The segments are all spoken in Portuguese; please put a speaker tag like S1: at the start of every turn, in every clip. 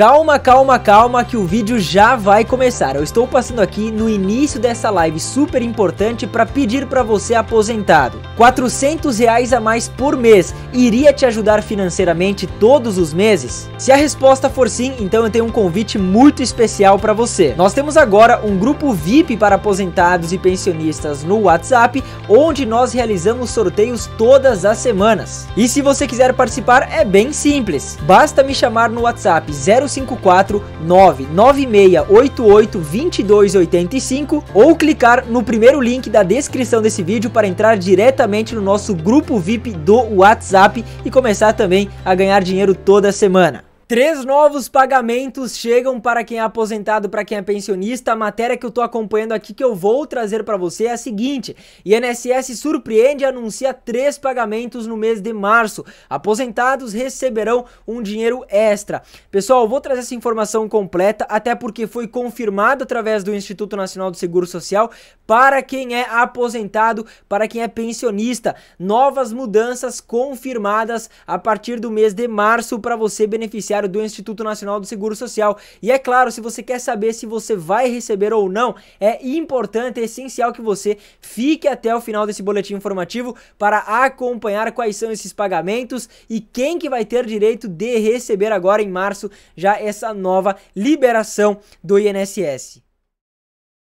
S1: Calma, calma, calma que o vídeo já vai começar. Eu estou passando aqui no início dessa live super importante para pedir para você aposentado. 400 reais a mais por mês iria te ajudar financeiramente todos os meses? Se a resposta for sim, então eu tenho um convite muito especial para você. Nós temos agora um grupo VIP para aposentados e pensionistas no WhatsApp, onde nós realizamos sorteios todas as semanas. E se você quiser participar, é bem simples. Basta me chamar no WhatsApp 0 054 99688 2285 ou clicar no primeiro link da descrição desse vídeo para entrar diretamente no nosso grupo VIP do WhatsApp e começar também a ganhar dinheiro toda semana. Três novos pagamentos chegam para quem é aposentado, para quem é pensionista. A matéria que eu estou acompanhando aqui que eu vou trazer para você é a seguinte: INSS surpreende e anuncia três pagamentos no mês de março. Aposentados receberão um dinheiro extra. Pessoal, vou trazer essa informação completa, até porque foi confirmado através do Instituto Nacional do Seguro Social para quem é aposentado, para quem é pensionista. Novas mudanças confirmadas a partir do mês de março para você beneficiar do Instituto Nacional do Seguro Social. E é claro, se você quer saber se você vai receber ou não, é importante, é essencial que você fique até o final desse boletim informativo para acompanhar quais são esses pagamentos e quem que vai ter direito de receber agora em março já essa nova liberação do INSS.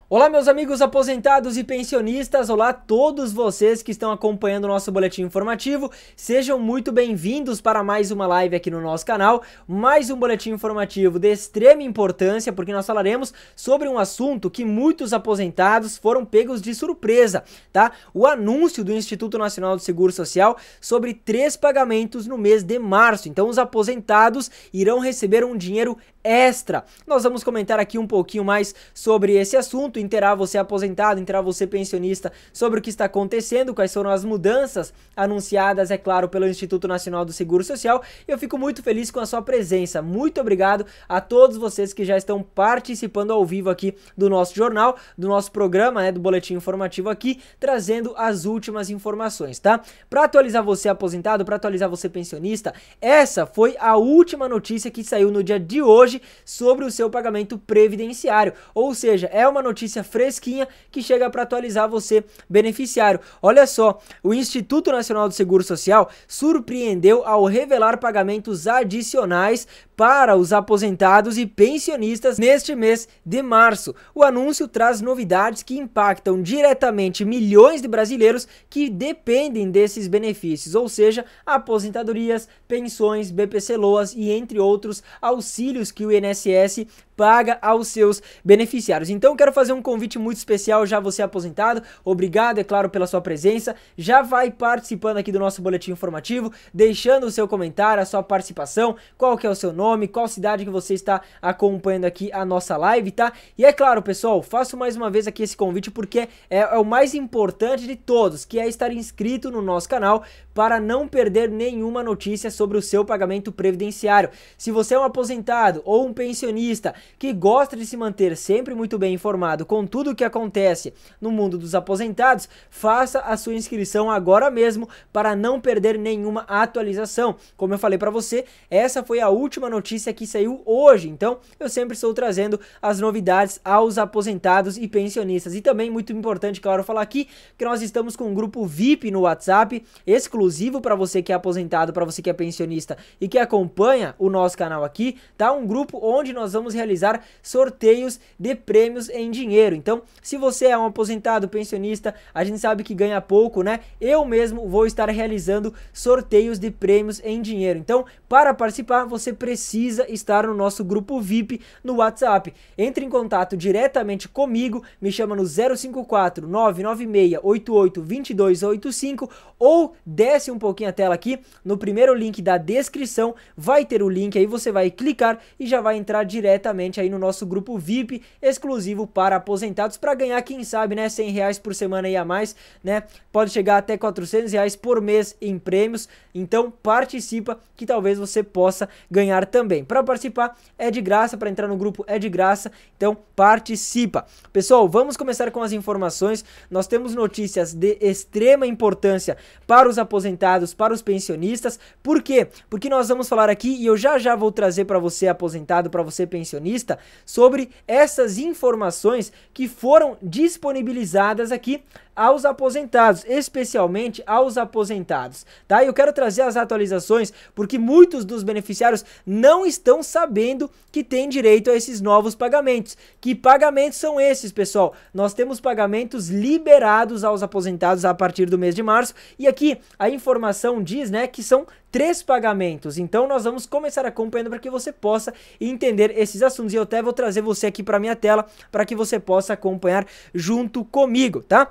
S1: Olá, meus amigos aposentados e pensionistas, olá a todos vocês que estão acompanhando o nosso boletim informativo. Sejam muito bem-vindos para mais uma live aqui no nosso canal, mais um boletim informativo de extrema importância, porque nós falaremos sobre um assunto que muitos aposentados foram pegos de surpresa, tá? O anúncio do Instituto Nacional do Seguro Social sobre três pagamentos no mês de março. Então, os aposentados irão receber um dinheiro extra. Nós vamos comentar aqui um pouquinho mais sobre esse assunto assunto, interar você aposentado, interar você pensionista sobre o que está acontecendo, quais foram as mudanças anunciadas, é claro, pelo Instituto Nacional do Seguro Social. Eu fico muito feliz com a sua presença. Muito obrigado a todos vocês que já estão participando ao vivo aqui do nosso jornal, do nosso programa, né, do boletim informativo aqui, trazendo as últimas informações, tá? Para atualizar você aposentado, para atualizar você pensionista, essa foi a última notícia que saiu no dia de hoje sobre o seu pagamento previdenciário. Ou seja, é uma notícia notícia fresquinha que chega para atualizar você, beneficiário. Olha só, o Instituto Nacional do Seguro Social surpreendeu ao revelar pagamentos adicionais para os aposentados e pensionistas neste mês de março. O anúncio traz novidades que impactam diretamente milhões de brasileiros que dependem desses benefícios, ou seja, aposentadorias, pensões, BPC Loas e entre outros auxílios que o INSS paga aos seus beneficiários. Então quero fazer um convite muito especial já você aposentado. Obrigado, é claro, pela sua presença. Já vai participando aqui do nosso boletim informativo, deixando o seu comentário, a sua participação, qual que é o seu nome nome, qual cidade que você está acompanhando aqui a nossa live, tá? E é claro, pessoal, faço mais uma vez aqui esse convite porque é, é o mais importante de todos, que é estar inscrito no nosso canal para não perder nenhuma notícia sobre o seu pagamento previdenciário. Se você é um aposentado ou um pensionista que gosta de se manter sempre muito bem informado com tudo o que acontece no mundo dos aposentados, faça a sua inscrição agora mesmo para não perder nenhuma atualização. Como eu falei para você, essa foi a última notícia que saiu hoje. Então, eu sempre estou trazendo as novidades aos aposentados e pensionistas. E também, muito importante, claro, falar aqui que nós estamos com um grupo VIP no WhatsApp, exclusivo para você que é aposentado, para você que é pensionista e que acompanha o nosso canal aqui, tá? Um grupo onde nós vamos realizar sorteios de prêmios em dinheiro. Então, se você é um aposentado, pensionista, a gente sabe que ganha pouco, né? Eu mesmo vou estar realizando sorteios de prêmios em dinheiro. Então, para participar, você precisa precisa estar no nosso grupo VIP no WhatsApp. Entre em contato diretamente comigo, me chama no 054 996 88 2285 ou desce um pouquinho a tela aqui, no primeiro link da descrição vai ter o link aí, você vai clicar e já vai entrar diretamente aí no nosso grupo VIP exclusivo para aposentados para ganhar, quem sabe, né, 100 reais por semana e a mais, né? Pode chegar até 400 reais por mês em prêmios, então participa que talvez você possa ganhar também. Para participar é de graça, para entrar no grupo é de graça, então participa. Pessoal, vamos começar com as informações. Nós temos notícias de extrema importância para os aposentados, para os pensionistas. Por quê? Porque nós vamos falar aqui e eu já já vou trazer para você aposentado, para você pensionista, sobre essas informações que foram disponibilizadas aqui aos aposentados, especialmente aos aposentados, tá? Eu quero trazer as atualizações porque muitos dos beneficiários não estão sabendo que têm direito a esses novos pagamentos. Que pagamentos são esses, pessoal? Nós temos pagamentos liberados aos aposentados a partir do mês de março e aqui a informação diz, né, que são três pagamentos. Então nós vamos começar acompanhando para que você possa entender esses assuntos e eu até vou trazer você aqui para minha tela para que você possa acompanhar junto comigo, tá?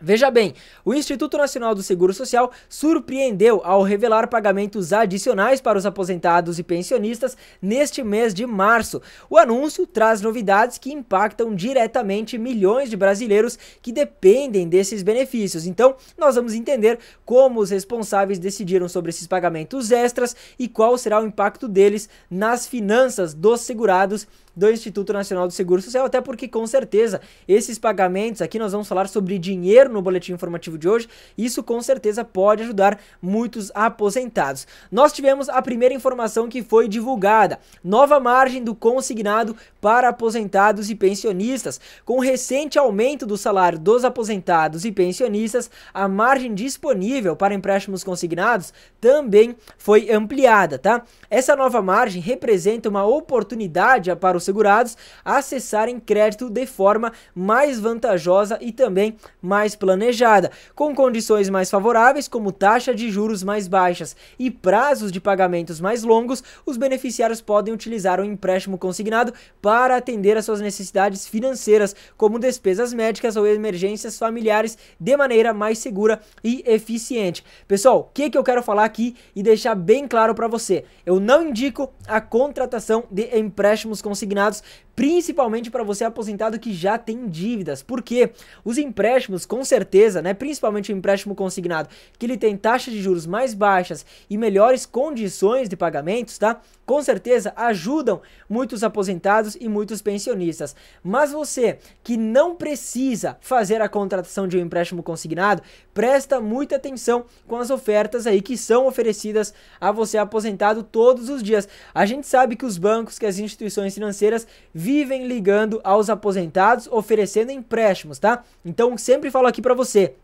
S1: Veja bem, o Instituto Nacional do Seguro Social surpreendeu ao revelar pagamentos adicionais para os aposentados e pensionistas neste mês de março. O anúncio traz novidades que impactam diretamente milhões de brasileiros que dependem desses benefícios. Então, nós vamos entender como os responsáveis decidiram sobre esses pagamentos extras e qual será o impacto deles nas finanças dos segurados do Instituto Nacional do Seguro Social, até porque com certeza esses pagamentos, aqui nós vamos falar sobre dinheiro no boletim informativo de hoje, isso com certeza pode ajudar muitos aposentados. Nós tivemos a primeira informação que foi divulgada, nova margem do consignado para aposentados e pensionistas. Com o recente aumento do salário dos aposentados e pensionistas, a margem disponível para empréstimos consignados também foi ampliada, tá? Essa nova margem representa uma oportunidade para os segurados acessarem crédito de forma mais vantajosa e também mais planejada, com condições mais favoráveis, como taxa de juros mais baixas e prazos de pagamentos mais longos, os beneficiários podem utilizar o empréstimo consignado para atender às suas necessidades financeiras, como despesas médicas ou emergências familiares, de maneira mais segura e eficiente. Pessoal, o que, que eu quero falar aqui e deixar bem claro para você? Eu não indico a contratação de empréstimos consignados Ignaz principalmente para você aposentado que já tem dívidas. Porque os empréstimos, com certeza, né, principalmente o empréstimo consignado, que ele tem taxas de juros mais baixas e melhores condições de pagamentos, tá? Com certeza ajudam muitos aposentados e muitos pensionistas. Mas você que não precisa fazer a contratação de um empréstimo consignado, presta muita atenção com as ofertas aí que são oferecidas a você aposentado todos os dias. A gente sabe que os bancos, que as instituições financeiras vivem ligando aos aposentados oferecendo empréstimos, tá? Então sempre falo aqui para você,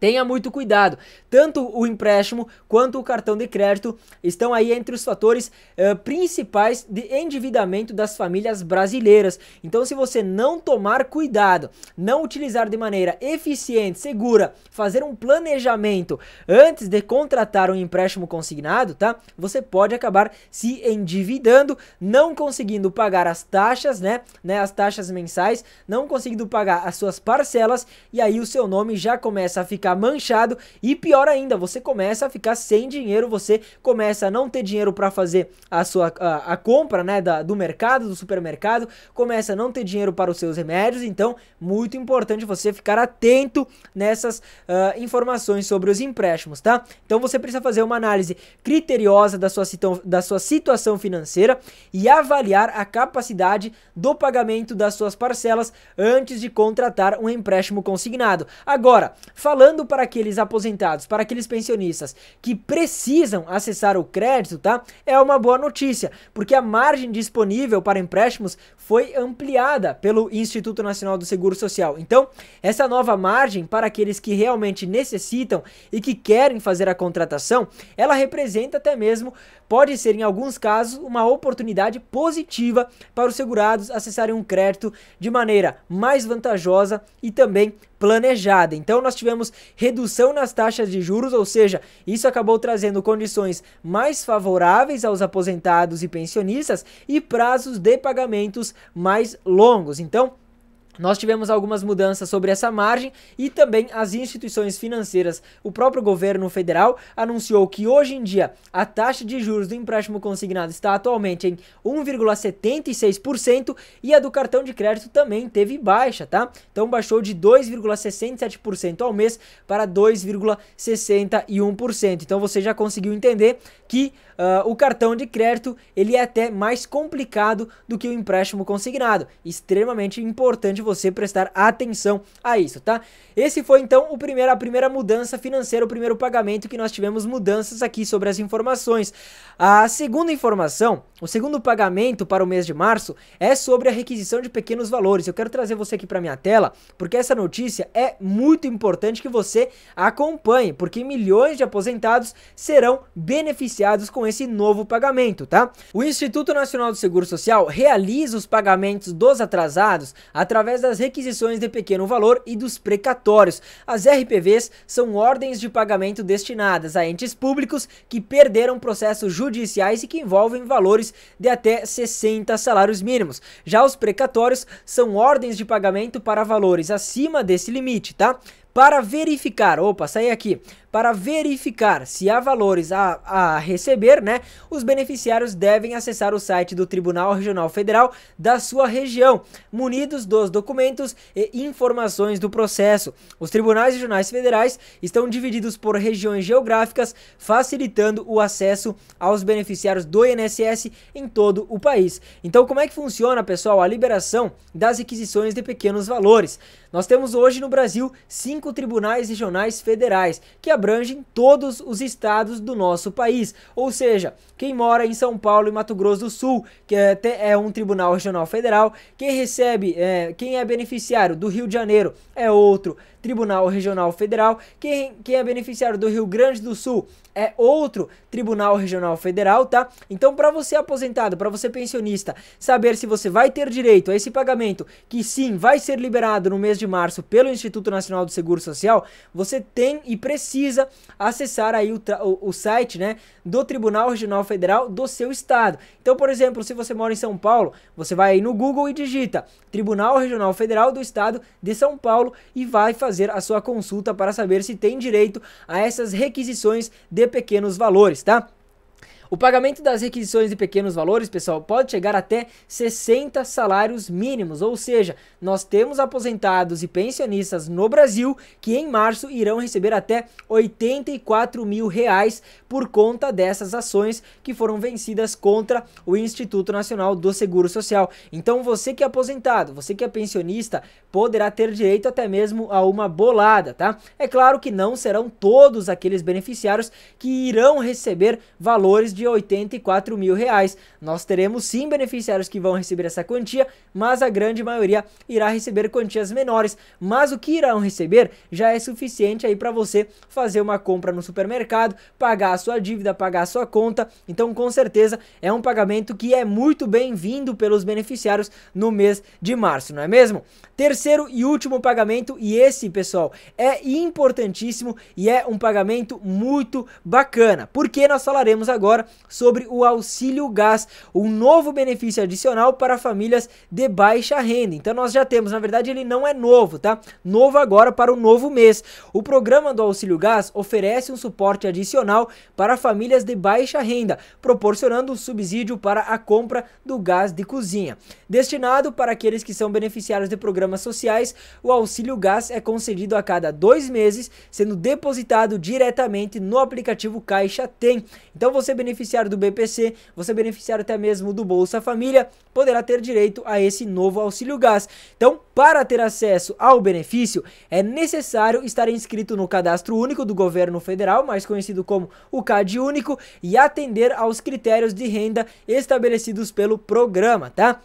S1: Tenha muito cuidado. Tanto o empréstimo quanto o cartão de crédito estão aí entre os fatores uh, principais de endividamento das famílias brasileiras. Então, se você não tomar cuidado, não utilizar de maneira eficiente, segura, fazer um planejamento antes de contratar um empréstimo consignado, tá? Você pode acabar se endividando, não conseguindo pagar as taxas, né? né as taxas mensais, não conseguindo pagar as suas parcelas e aí o seu nome já começa a ficar ficar manchado e pior ainda, você começa a ficar sem dinheiro, você começa a não ter dinheiro para fazer a sua a, a compra, né, da, do mercado, do supermercado, começa a não ter dinheiro para os seus remédios, então muito importante você ficar atento nessas uh, informações sobre os empréstimos, tá? Então você precisa fazer uma análise criteriosa da sua, da sua situação financeira e avaliar a capacidade do pagamento das suas parcelas antes de contratar um empréstimo consignado. Agora, falando para aqueles aposentados, para aqueles pensionistas que precisam acessar o crédito, tá? É uma boa notícia, porque a margem disponível para empréstimos foi ampliada pelo Instituto Nacional do Seguro Social. Então, essa nova margem para aqueles que realmente necessitam e que querem fazer a contratação, ela representa até mesmo, pode ser em alguns casos, uma oportunidade positiva para os segurados acessarem um crédito de maneira mais vantajosa e também planejada. Então nós tivemos redução nas taxas de juros, ou seja, isso acabou trazendo condições mais favoráveis aos aposentados e pensionistas e prazos de pagamentos mais longos. Então, nós tivemos algumas mudanças sobre essa margem e também as instituições financeiras. O próprio governo federal anunciou que hoje em dia a taxa de juros do empréstimo consignado está atualmente em 1,76% e a do cartão de crédito também teve baixa, tá? Então baixou de 2,67% ao mês para 2,61%. Então você já conseguiu entender que uh, o cartão de crédito ele é até mais complicado do que o empréstimo consignado. Extremamente importante você prestar atenção a isso, tá? Esse foi então o primeiro, a primeira mudança financeira, o primeiro pagamento que nós tivemos mudanças aqui sobre as informações. A segunda informação, o segundo pagamento para o mês de março é sobre a requisição de pequenos valores. Eu quero trazer você aqui para minha tela, porque essa notícia é muito importante que você acompanhe, porque milhões de aposentados serão beneficiados com esse novo pagamento, tá? O Instituto Nacional do Seguro Social realiza os pagamentos dos atrasados através através das requisições de pequeno valor e dos precatórios. As RPVs são ordens de pagamento destinadas a entes públicos que perderam processos judiciais e que envolvem valores de até 60 salários mínimos. Já os precatórios são ordens de pagamento para valores acima desse limite, tá? Para verificar, opa, saí aqui. Para verificar se há valores a, a receber, né, os beneficiários devem acessar o site do Tribunal Regional Federal da sua região, munidos dos documentos e informações do processo. Os tribunais regionais federais estão divididos por regiões geográficas, facilitando o acesso aos beneficiários do INSS em todo o país. Então, como é que funciona, pessoal, a liberação das requisições de pequenos valores? Nós temos hoje no Brasil cinco tribunais regionais federais que abrangem todos os estados do nosso país. Ou seja, quem mora em São Paulo e Mato Grosso do Sul, que é, é um tribunal regional federal, quem recebe, é, quem é beneficiário do Rio de Janeiro é outro, Tribunal Regional Federal. Quem, quem é beneficiário do Rio Grande do Sul é outro Tribunal Regional Federal, tá? Então, para você aposentado, para você pensionista, saber se você vai ter direito a esse pagamento, que sim, vai ser liberado no mês de março pelo Instituto Nacional do Seguro Social, você tem e precisa acessar aí o, o, o site, né, do Tribunal Regional Federal do seu estado. Então, por exemplo, se você mora em São Paulo, você vai aí no Google e digita Tribunal Regional Federal do Estado de São Paulo e vai fazer fazer a sua consulta para saber se tem direito a essas requisições de pequenos valores, tá? O pagamento das requisições de pequenos valores, pessoal, pode chegar até 60 salários mínimos, ou seja, nós temos aposentados e pensionistas no Brasil que em março irão receber até 84 mil reais por conta dessas ações que foram vencidas contra o Instituto Nacional do Seguro Social. Então você que é aposentado, você que é pensionista, poderá ter direito até mesmo a uma bolada, tá? É claro que não serão todos aqueles beneficiários que irão receber valores de 84 mil reais. Nós teremos sim beneficiários que vão receber essa quantia, mas a grande maioria irá receber quantias menores. Mas o que irão receber já é suficiente aí para você fazer uma compra no supermercado, pagar a sua dívida, pagar a sua conta. Então, com certeza, é um pagamento que é muito bem-vindo pelos beneficiários no mês de março, não é mesmo? Terceiro e último pagamento, e esse, pessoal, é importantíssimo e é um pagamento muito bacana, porque nós falaremos agora sobre o auxílio gás, um novo benefício adicional para famílias de baixa renda. Então nós já temos, na verdade ele não é novo, tá? Novo agora para o novo mês. O programa do auxílio gás oferece um suporte adicional para famílias de baixa renda, proporcionando um subsídio para a compra do gás de cozinha. Destinado para aqueles que são beneficiários de programas sociais, o auxílio gás é concedido a cada dois meses, sendo depositado diretamente no aplicativo Caixa Tem. Então você beneficia beneficiário do BPC, você beneficiário até mesmo do Bolsa Família, poderá ter direito a esse novo auxílio gás. Então, para ter acesso ao benefício, é necessário estar inscrito no Cadastro Único do Governo Federal, mais conhecido como o CAD Único, e atender aos critérios de renda estabelecidos pelo programa, tá?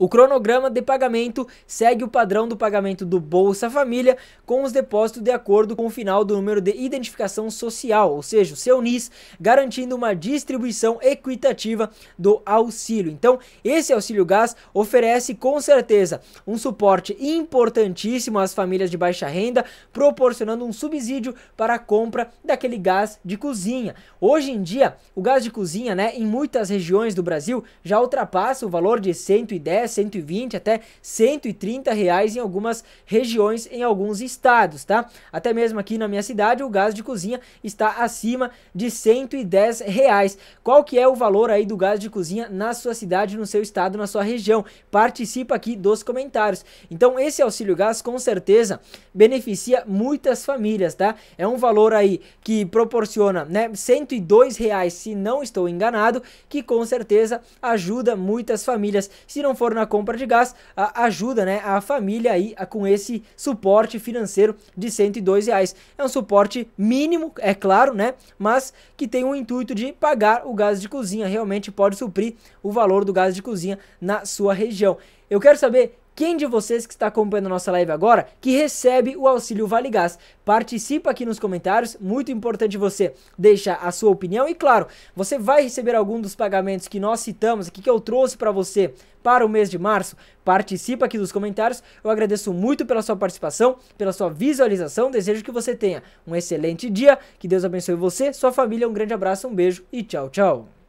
S1: O cronograma de pagamento segue o padrão do pagamento do Bolsa Família com os depósitos de acordo com o final do número de identificação social, ou seja, o seu NIS, garantindo uma distribuição equitativa do auxílio. Então, esse auxílio gás oferece com certeza um suporte importantíssimo às famílias de baixa renda, proporcionando um subsídio para a compra daquele gás de cozinha. Hoje em dia, o gás de cozinha, né, em muitas regiões do Brasil já ultrapassa o valor de 110 120 até 130 reais em algumas regiões, em alguns estados, tá? Até mesmo aqui na minha cidade, o gás de cozinha está acima de 110 reais. Qual que é o valor aí do gás de cozinha na sua cidade, no seu estado, na sua região? Participa aqui dos comentários. Então, esse auxílio gás com certeza beneficia muitas famílias, tá? É um valor aí que proporciona, né, 102 reais, se não estou enganado, que com certeza ajuda muitas famílias. Se não for na na compra de gás, a, ajuda né, a família aí a, com esse suporte financeiro de 102 reais. É um suporte mínimo, é claro, né? Mas que tem o intuito de pagar o gás de cozinha. Realmente pode suprir o valor do gás de cozinha na sua região. Eu quero saber quem de vocês que está acompanhando nossa live agora que recebe o auxílio Vale Gás. Participa aqui nos comentários, muito importante você deixar a sua opinião e claro, você vai receber algum dos pagamentos que nós citamos aqui que eu trouxe para você para o mês de março. Participa aqui nos comentários. Eu agradeço muito pela sua participação, pela sua visualização. Desejo que você tenha um excelente dia, que Deus abençoe você, sua família, um grande abraço, um beijo e tchau, tchau.